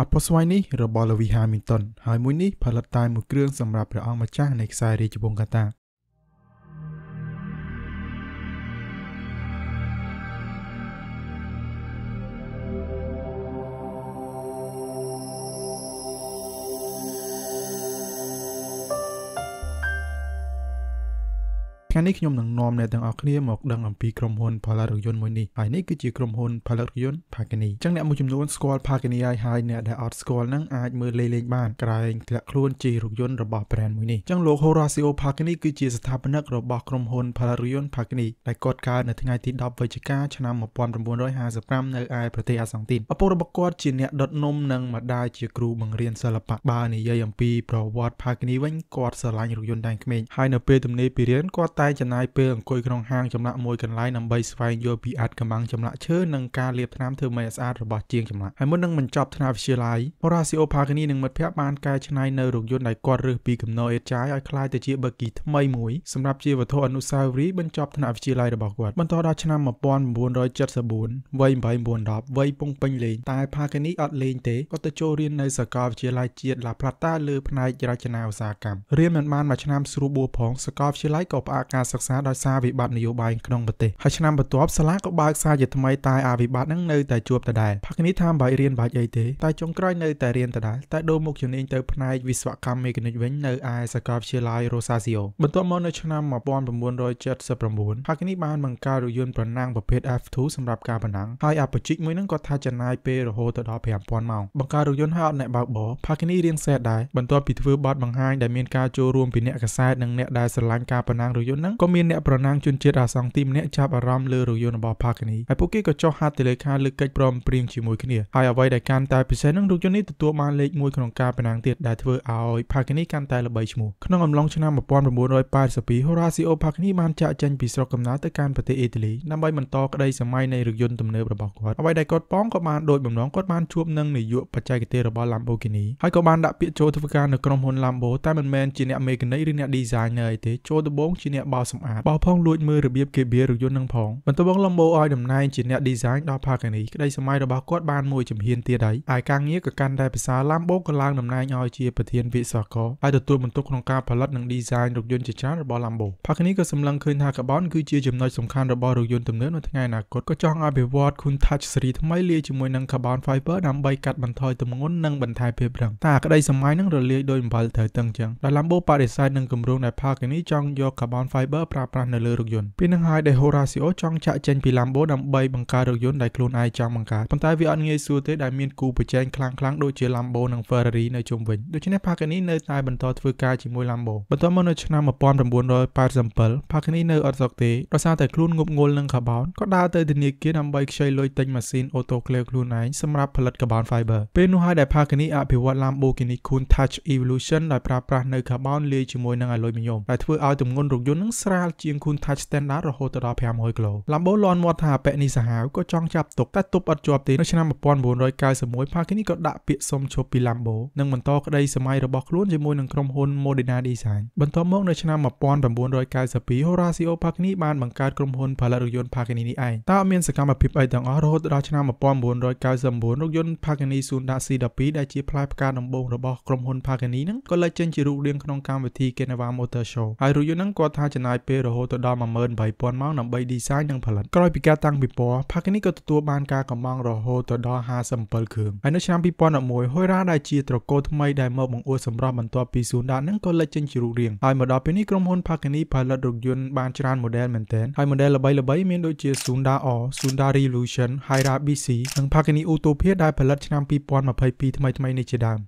អផុសស្វាយនេះរបស់លូវីហាមីនតុនហើយមួយនេះផលិតតែមួយគ្រឿងសម្រាប់ព្រះអង្គម្ចាស់នៃខ្សែរាជវង្សកាតាថ្ងៃនេះខ្ញុំនឹងនាំអ្នកទាំងអស់គ្នាមកដឹងអំពីក្រុមហ៊ុនផលិតរថយន្តមួយនេះហើយនេះគឺជាក្រុមហ៊ុនផលិតរថយន្ត Pagani អញ្ចឹងអ្នកមួយចំនួនស្គាល់ Pagani ហើយហើយអ្នកដែលអត់ស្គាល់នឹងអាចមើលលេខលេងបានក្រែងធ្លាក់ខ្លួនជារថយន្តរបស់ brand មួយនេះអញ្ចឹងលោក Horacio Pagani គឺជាស្ថាបនិករបស់ក្រុមហ៊ុនផលិតរថយន្ត Pagani ដែលគាត់កើតនៅថ្ងៃទី10វិច្ឆិកាឆ្នាំ1955នៅឯប្រទេសអាសង់ទីនឪពុករបស់គាត់ជាអ្នកដុតនំនិងម្ដាយជាគ្រូបង្រៀនសិល្បៈបើនិយាយអំពីប្រវត្តិ Pagani វិញគាត់ស្រឡាញ់រថយន្តតែក្មេងហើយនៅពេលទំនេរពីរៀនគាត់តែចំណាយពេលអង្គុយក្នុងហាងចម្លាក់មួយកន្លែងដើម្បីស្វែងយល់ពីអត្ថកម្មាំងចម្លាក់ឈើនិងការលាបថ្នាំធ្វើម៉េចឲ្យស្អាតរបស់ជាងចម្លាក់ហើយមុននឹងបញ្ចប់ថ្នាក់វិទ្យាល័យ Horacio Pagani និងមិត្តភ័ក្តិបានកែច្នៃនៅរថយន្តដែលគាត់រើសពីគំនរ Edge ឲ្យក្លាយទៅជាបឹកគីថ្មីមួយសម្រាប់ជាវត្ថុអនុស្សាវរីយ៍បញ្ចប់ថ្នាក់វិទ្យាល័យរបស់គាត់បន្តដល់ឆ្នាំ1974វ័យ8910វ័យពងពេញលេងតែ Pagani អត់លេងទេគាត់ទៅចូលរៀននៅសាកលវិទ្យាល័យជាតិ La Plata លើផ្នែករចនាឧស្សាហកម្មរៀនមិនបានមួយឆ្នាំស្រួលបួផងសាកលវិទ្យាល័យក៏ផ្អាកការសិក្សាដោយសារវិបត្តិនយោបាយក្នុងប្រទេសហើយឆ្នាំបន្ទាប់សាលាក៏បើកសាជាថ្មីតែអាវិបត្តិនឹងនៅតែជួបដដែលផាកនេះថាបើរៀនបាច់អីទេតែចុងក្រោយនៅតែរៀនដដែលតែដូរមុខជំនាញទៅផ្នែកវិស្វកម្មមេកានិកវិញនៅឯសាកលវិទ្យាល័យ Rosario បន្ទាប់មកនៅឆ្នាំ1979ផាកនេះបានបង្កើតរយន្តប្រណាំងប្រភេទ F2 សម្រាប់ការប្រណាំងហើយអាបជីកមួយនឹងគាត់ថាចំណាយពេលរហូតទៅដល់5000ម៉ោងបង្កើតរយន្តឲ្យអត់អ្នកបើកបរផាកនេះរៀនសេះដែរបន្ទាប់ពីធ្វើបទបង្ហាញដែលមានការចូលរួមពីអ្នកកសែតនិងអ្នកដែលស្រឡាញ់ការប្រណាំងរយន្តហ្នឹងក៏មានអ្នកប្រណាំងជនជាតិអាសង់ទីម្នាក់ចាប់អារម្មណ៍លើរថយន្តរបស់ Pakani ហើយពួកគេក៏ចុះហត្ថលេខាលើកិច្ចព្រមព្រៀងជាមួយគ្នាហើយអ្វីដែលកាន់តែពិសេសហ្នឹងរថយន្តនេះទទួលបានលេខ1ក្នុងការប្រណាំងទៀតដែលធ្វើឲ្យ Pakani កាន់តែល្បីឈ្មោះក្នុងអំឡុងឆ្នាំ1982 Horacio Pakani បានចាក់ចេញពីស្រុកកំណើតទៅកាន់ប្រទេសអ៊ីតាលីដើម្បីបន្តក្តីសម័យនៃរថយន្តទំនើបរបស់គាត់អ្វីដែលគាត់ផងក៏បានដូចបំណងគាត់បានជួបនឹងនាយកបច្ចេកទេសរបស់ Lamborghini ហើយក៏បានដាក់ពាក្យចូលធ្វើការនៅក្រុមហ៊ុន Lambo តែមិនមែនជាអ្នកមេកានិកឬអ្នក designer ទេចូលដំបូងជាអ្នកបោសសម្អាតបោសផងលួចមើលរបៀបគេបៀរយន្តនឹងផងបន្ទាប់មកលំបោឲ្យតំណែងជាអ្នក design ដល់ Pagani ក្តីសម័យរបស់គាត់បានមួយជំហានទៀតហើយហើយការងារក៏កាន់តែប្រសើរឡាំបូក៏ឡើងតំណែងឲ្យជាប្រធានវិស្វករហើយទទួលបន្ទុកក្នុងការផលិតនិង design រថយន្តជាច្រើនរបស់ Lambo Pagani ក៏សម្លឹងឃើញថាកាបនគឺជាចំណុចសំខាន់របស់រថយន្តទំនើបនៅថ្ងៃអនាគតក៏ចង់ឲ្យវិវត្តគុណ Touch Series ថ្មីលាយជាមួយនឹង Carbon Fiber ដើម្បីកាត់បន្ថយទម្ងន់និងបន្ថែមភាពរឹងតែក្តីសម័យនឹងរលាយដោយអំបិលត្រូវតឹងចឹងដល់ Lambo បដិសេធនឹងគម្រោងដែល Pagani ចង់យក Carbon Fiber Fiber ប្រើប្រាស់នៅលើរថយន្តពីនឹងហើយដែល Horacio ចង់ចាក់ចេញពី Lambo ដើម្បីបង្កើតរថយន្តដែលខ្លួនឯងចង់បង្កើតប៉ុន្តែវាអត់ងាយស្រួលទេដែលមានគូប្រជែងខ្លាំងៗដូចជា Lambo និង Ferrari នៅជុំវិញដូច្នេះ Pagani នៅតែបន្តធ្វើការជាមួយ Lambo បន្តមកនៅឆ្នាំ1987 Pagani នៅអត់សុខទេដោយសារតែខ្លួនងប់ងល់នឹងកាបោនក៏ដើរទៅធនាគារដើម្បីខ្ចីលុយទិញម៉ាស៊ីនអូតូក្លេវខ្លួនឯងសម្រាប់ផលិតកាបោន Fiber ពេលនោះហើយដែល Pagani អភិវឌ្ឍ Lamborghini Countach Evolution ដោយប្រើប្រាស់នៅកាបោនលាយជាមួយនឹងអាលុយមីញ៉ូមដែលធ្វើឲ្យទម្ងន់រថយន្តនឹងស្រាលជាង Kun Touch Standard រហូតដល់500គីឡូ Lambo លាន់មាត់ថាអពនិសាហាវក៏ចង់ចាប់ទុកតែទប់អត់ជាប់ទេនៅឆ្នាំ1991 Pagani ក៏ដាក់ពាក្យសុំឈប់ពី Lambo និងបន្តក្តីសម័យរបស់ខ្លួនជាមួយនឹងក្រុមហ៊ុន Modena Design បន្ទាប់មកនៅឆ្នាំ1992 Horacio Pagani បានបង្កើតក្រុមហ៊ុនផលិតរថយន្ត Pagani នេះឯងតើមានសកម្មភាពអីទាំងអស់រហូតដល់ឆ្នាំ1999រថយន្ត Pagani Sunda C12 ដែលជាផ្លែផ្កាដំបូងរបស់ក្រុមហ៊ុន Pagani ហ្នឹងក៏លេចចេញជារូបរាងក្នុងកម្មវិធី Geneva Motor Show ហើយរថយន្តហ្នឹងគាត់ថាចំណាយពេលរហូតទៅដល់18000ម៉ោងដើម្បី design និងផលិតក្រោយពីការតាំងពិព័រណ៍ Pakini ក៏ទទួលបានការកម្ម៉ង់រហូតទៅដល់57គ្រឿងហើយនៅឆ្នាំ2011 Hoira ដែលជាត្រកូលថ្មីដែលមកបង្អួតសម្រាប់បន្ទាប់ពីស៊ូនដាតនឹងក៏លេចចេញជារូបរាងហើយមកដល់ពេលនេះក្រុមហ៊ុន Pakini ផលិតរថយន្តបានច្រើន model មែនទែនហើយ model ល្បីៗមានដូចជា Sunda R, Sunda Revolution, Hyra BC និង Pakini Utopia ដែលផលិតឆ្នាំ2022ថ្មីៗនេះជាដើម